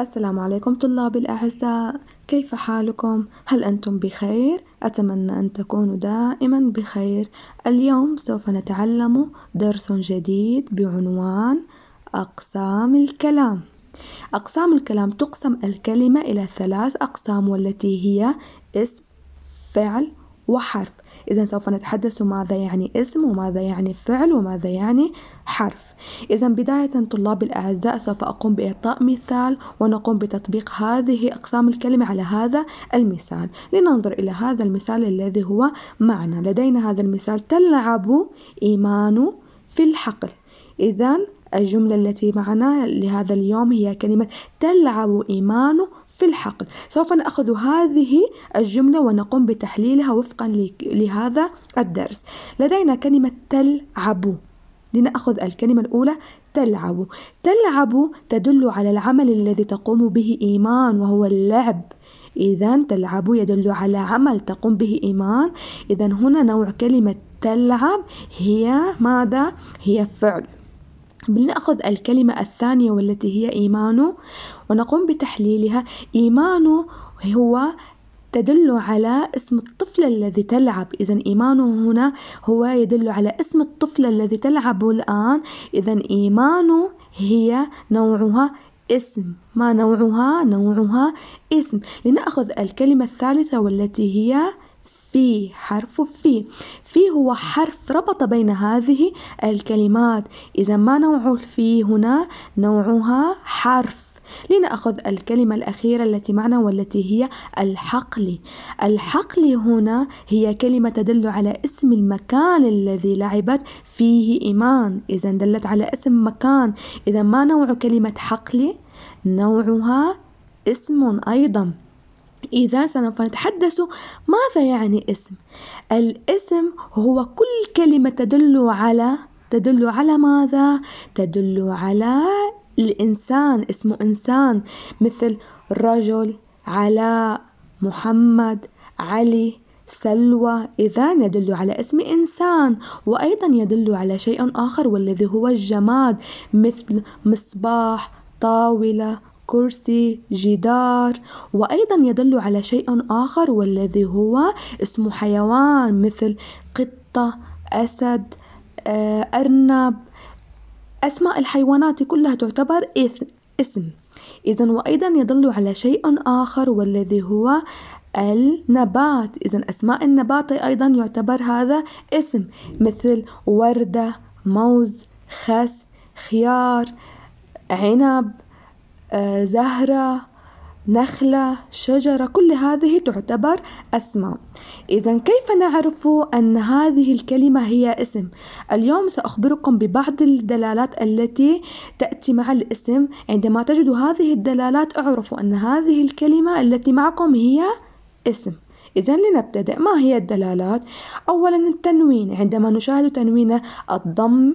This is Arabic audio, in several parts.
السلام عليكم طلابي الأعزاء كيف حالكم؟ هل أنتم بخير؟ أتمنى أن تكونوا دائما بخير اليوم سوف نتعلم درس جديد بعنوان أقسام الكلام أقسام الكلام تقسم الكلمة إلى ثلاث أقسام والتي هي اسم فعل وحرف إذا سوف نتحدث ماذا يعني اسم وماذا يعني فعل وماذا يعني حرف إذا بداية طلاب الأعزاء سوف أقوم بإعطاء مثال ونقوم بتطبيق هذه أقسام الكلمة على هذا المثال لننظر إلى هذا المثال الذي هو معنا لدينا هذا المثال تلعب إيمان في الحقل إذا الجملة التي معنا لهذا اليوم هي كلمة تلعب إيمانه في الحقل سوف نأخذ هذه الجملة ونقوم بتحليلها وفقا لهذا الدرس لدينا كلمة تلعب لنأخذ الكلمة الأولى تلعب تلعب تدل على العمل الذي تقوم به إيمان وهو اللعب إذا تلعب يدل على عمل تقوم به إيمان إذا هنا نوع كلمة تلعب هي ماذا؟ هي فعل بنأخذ الكلمة الثانية والتي هي إيمانه ونقوم بتحليلها إيمانه هو تدل على اسم الطفل الذي تلعب إذا إيمانه هنا هو يدل على اسم الطفل الذي تلعب الآن إذا إيمانه هي نوعها اسم ما نوعها نوعها اسم لنأخذ الكلمة الثالثة والتي هي في حرف في في هو حرف ربط بين هذه الكلمات إذا ما نوع في هنا نوعها حرف لنأخذ الكلمة الأخيرة التي معنا والتي هي الحقل الحقل هنا هي كلمة تدل على اسم المكان الذي لعبت فيه إيمان إذا دلت على اسم مكان إذا ما نوع كلمة حقل نوعها اسم أيضا إذا سوف نتحدث ماذا يعني اسم الاسم هو كل كلمة تدل على تدل على ماذا تدل على الإنسان اسمه إنسان مثل رجل علاء محمد علي سلوى إذا يدل على اسم إنسان وأيضا يدل على شيء آخر والذي هو الجماد مثل مصباح طاولة كرسي جدار وأيضا يدل على شيء آخر والذي هو اسم حيوان مثل قطة أسد آه، أرنب أسماء الحيوانات كلها تعتبر اسم إذا وأيضا يدل على شيء آخر والذي هو النبات إذا أسماء النبات أيضا يعتبر هذا اسم مثل وردة موز خس خيار عنب آه، زهرة نخلة شجرة كل هذه تعتبر أسماء إذا كيف نعرف أن هذه الكلمة هي اسم اليوم سأخبركم ببعض الدلالات التي تأتي مع الاسم عندما تجدوا هذه الدلالات اعرفوا أن هذه الكلمة التي معكم هي اسم إذا لنبتدئ ما هي الدلالات؟ أولا التنوين عندما نشاهد تنوين الضم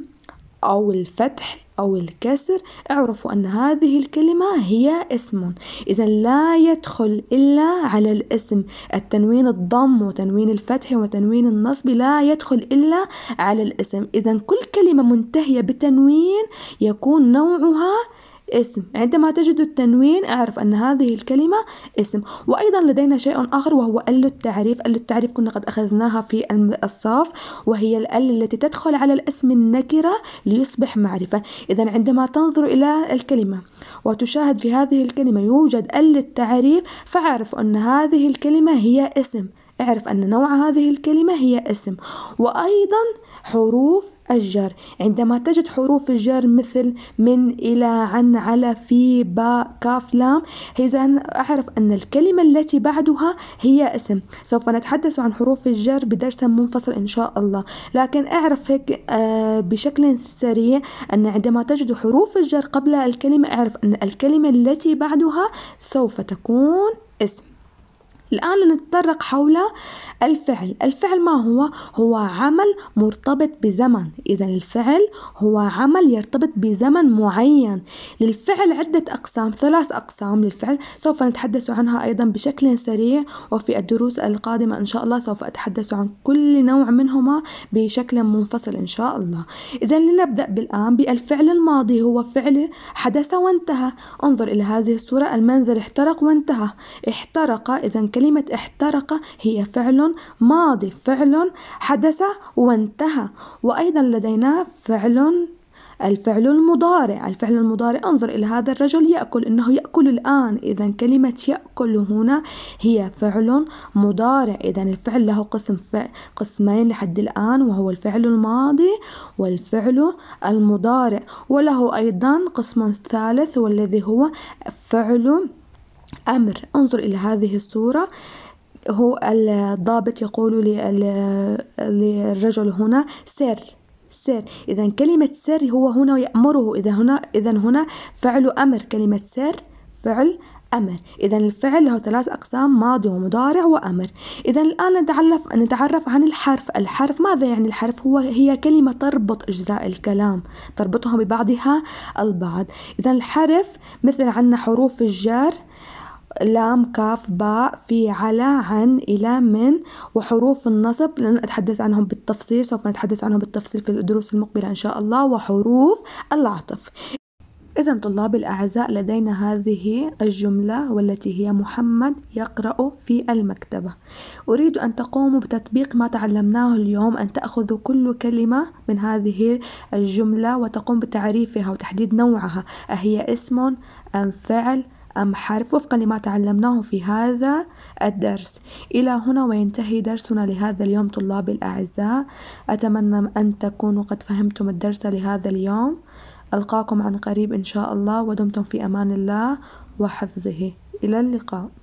أو الفتح أو الكسر اعرفوا أن هذه الكلمة هي اسم إذا لا يدخل إلا على الاسم التنوين الضم وتنوين الفتح وتنوين النصب لا يدخل إلا على الاسم إذا كل كلمة منتهية بتنوين يكون نوعها اسم يعني عندما تجد التنوين اعرف أن هذه الكلمة اسم وأيضا لدينا شيء آخر وهو ال التعريف ال التعريف كنا قد أخذناها في الصاف وهي ال التي تدخل على الاسم النكرة ليصبح معرفة إذا عندما تنظر إلى الكلمة وتشاهد في هذه الكلمة يوجد ال التعريف فاعرف أن هذه الكلمة هي اسم اعرف أن نوع هذه الكلمة هي اسم وأيضا حروف الجر عندما تجد حروف الجر مثل من إلى عن على في با كاف لام إذا أعرف أن الكلمة التي بعدها هي اسم سوف نتحدث عن حروف الجر بدرس منفصل إن شاء الله لكن أعرف هيك آه، بشكل سريع أن عندما تجد حروف الجر قبل الكلمة أعرف أن الكلمة التي بعدها سوف تكون اسم الآن لنتطرق حول الفعل الفعل ما هو؟ هو عمل مرتبط بزمن إذا الفعل هو عمل يرتبط بزمن معين للفعل عدة أقسام ثلاث أقسام للفعل سوف نتحدث عنها أيضا بشكل سريع وفي الدروس القادمة إن شاء الله سوف أتحدث عن كل نوع منهما بشكل منفصل إن شاء الله إذا لنبدأ بالآن بالفعل الماضي هو فعل حدث وانتهى انظر إلى هذه الصورة المنزل احترق وانتهى احترق إذا كلمة احترق هي فعل ماضي فعل حدث وانتهى وأيضا لدينا فعل الفعل المضارع الفعل المضارع انظر إلى هذا الرجل يأكل إنه يأكل الآن إذا كلمة يأكل هنا هي فعل مضارع إذا الفعل له قسم ف... قسمين لحد الآن وهو الفعل الماضي والفعل المضارع وله أيضا قسم ثالث والذي هو فعل أمر انظر إلى هذه الصورة هو الضابط يقول للرجل هنا سر سر إذا كلمة سر هو هنا يأمره إذا هنا إذا هنا فعل أمر كلمة سر فعل أمر إذا الفعل له ثلاث أقسام ماضي ومضارع وأمر إذا الآن نتعرف نتعرف عن الحرف الحرف ماذا يعني الحرف هو هي كلمة تربط أجزاء الكلام تربطها ببعضها البعض إذا الحرف مثل عندنا حروف الجر لام كاف باء في على عن إلى من وحروف النصب لن أتحدث عنهم بالتفصيل سوف نتحدث عنهم بالتفصيل في الدروس المقبلة إن شاء الله وحروف العطف إذا طلاب الأعزاء لدينا هذه الجملة والتي هي محمد يقرأ في المكتبة أريد أن تقوموا بتطبيق ما تعلمناه اليوم أن تأخذوا كل كلمة من هذه الجملة وتقوم بتعريفها وتحديد نوعها أهي اسم أم فعل أم حرف وفقا لما تعلمناه في هذا الدرس إلى هنا وينتهي درسنا لهذا اليوم طلابي الأعزاء أتمنى أن تكونوا قد فهمتم الدرس لهذا اليوم ألقاكم عن قريب إن شاء الله ودمتم في أمان الله وحفظه إلى اللقاء